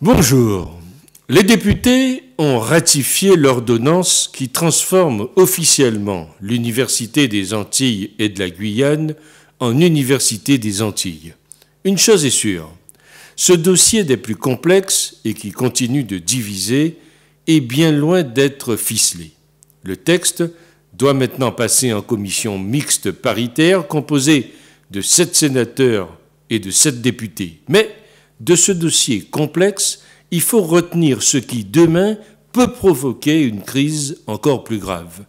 Bonjour. Les députés ont ratifié l'ordonnance qui transforme officiellement l'Université des Antilles et de la Guyane en Université des Antilles. Une chose est sûre, ce dossier des plus complexes et qui continue de diviser est bien loin d'être ficelé. Le texte doit maintenant passer en commission mixte paritaire composée de sept sénateurs et de sept députés. Mais de ce dossier complexe, il faut retenir ce qui, demain, peut provoquer une crise encore plus grave.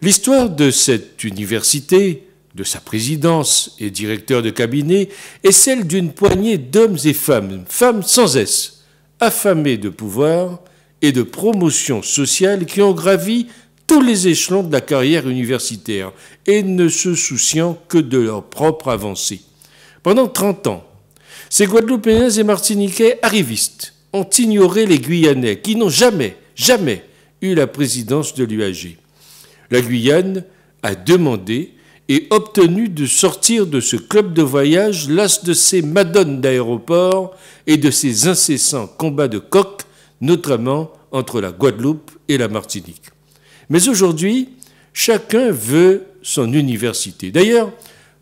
L'histoire de cette université, de sa présidence et directeur de cabinet, est celle d'une poignée d'hommes et femmes, femmes sans S, affamés de pouvoir et de promotion sociale qui ont gravi tous les échelons de la carrière universitaire et ne se souciant que de leur propre avancée. Pendant 30 ans, ces Guadeloupéens et Martiniquais arrivistes ont ignoré les Guyanais qui n'ont jamais, jamais eu la présidence de l'UAG. La Guyane a demandé et obtenu de sortir de ce club de voyage las de ces madones d'aéroport et de ses incessants combats de coqs, notamment entre la Guadeloupe et la Martinique. Mais aujourd'hui, chacun veut son université. D'ailleurs,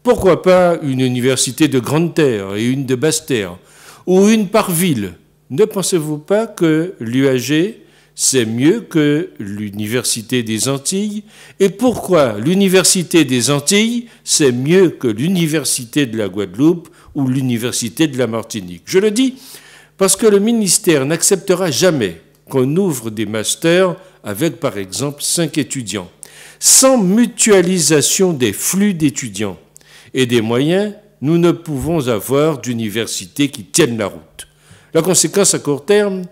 pourquoi pas une université de grande terre et une de basse terre, ou une par ville Ne pensez-vous pas que l'UAG, c'est mieux que l'université des Antilles Et pourquoi l'université des Antilles, c'est mieux que l'université de la Guadeloupe ou l'université de la Martinique Je le dis parce que le ministère n'acceptera jamais qu'on ouvre des masters avec, par exemple, cinq étudiants, sans mutualisation des flux d'étudiants et des moyens, nous ne pouvons avoir d'université qui tienne la route. La conséquence à court terme,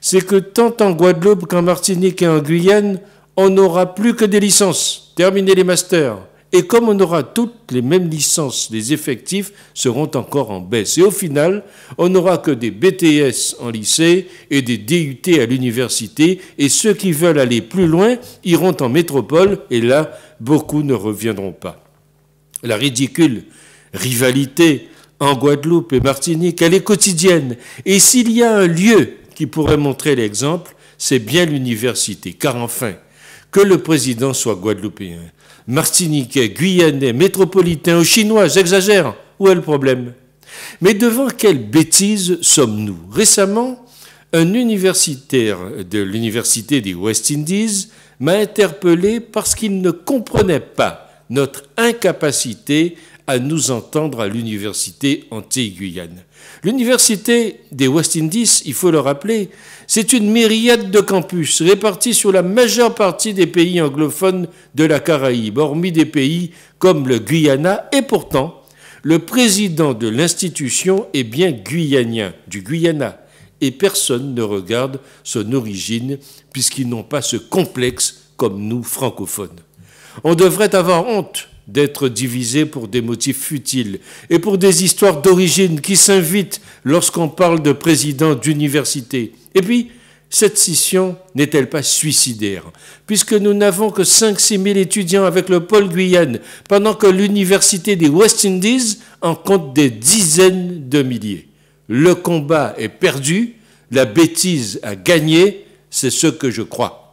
c'est que tant en Guadeloupe qu'en Martinique et en Guyane, on n'aura plus que des licences, terminer les masters. Et comme on aura toutes les mêmes licences, les effectifs seront encore en baisse. Et au final, on n'aura que des BTS en lycée et des DUT à l'université. Et ceux qui veulent aller plus loin iront en métropole. Et là, beaucoup ne reviendront pas la ridicule rivalité en Guadeloupe et Martinique, elle est quotidienne. Et s'il y a un lieu qui pourrait montrer l'exemple, c'est bien l'université. Car enfin, que le président soit guadeloupéen, martiniquais, guyanais, métropolitain ou chinois, j'exagère, où est le problème Mais devant quelle bêtise sommes-nous Récemment, un universitaire de l'université des West Indies m'a interpellé parce qu'il ne comprenait pas notre incapacité à nous entendre à l'université anti-guyane. L'université des West Indies, il faut le rappeler, c'est une myriade de campus répartis sur la majeure partie des pays anglophones de la Caraïbe, hormis des pays comme le Guyana, et pourtant, le président de l'institution est bien guyanien, du Guyana, et personne ne regarde son origine puisqu'ils n'ont pas ce complexe comme nous francophones. On devrait avoir honte d'être divisé pour des motifs futiles et pour des histoires d'origine qui s'invitent lorsqu'on parle de président d'université. Et puis, cette scission n'est-elle pas suicidaire Puisque nous n'avons que 5-6 000 étudiants avec le pôle Guyane, pendant que l'université des West Indies en compte des dizaines de milliers. Le combat est perdu, la bêtise a gagné, c'est ce que je crois.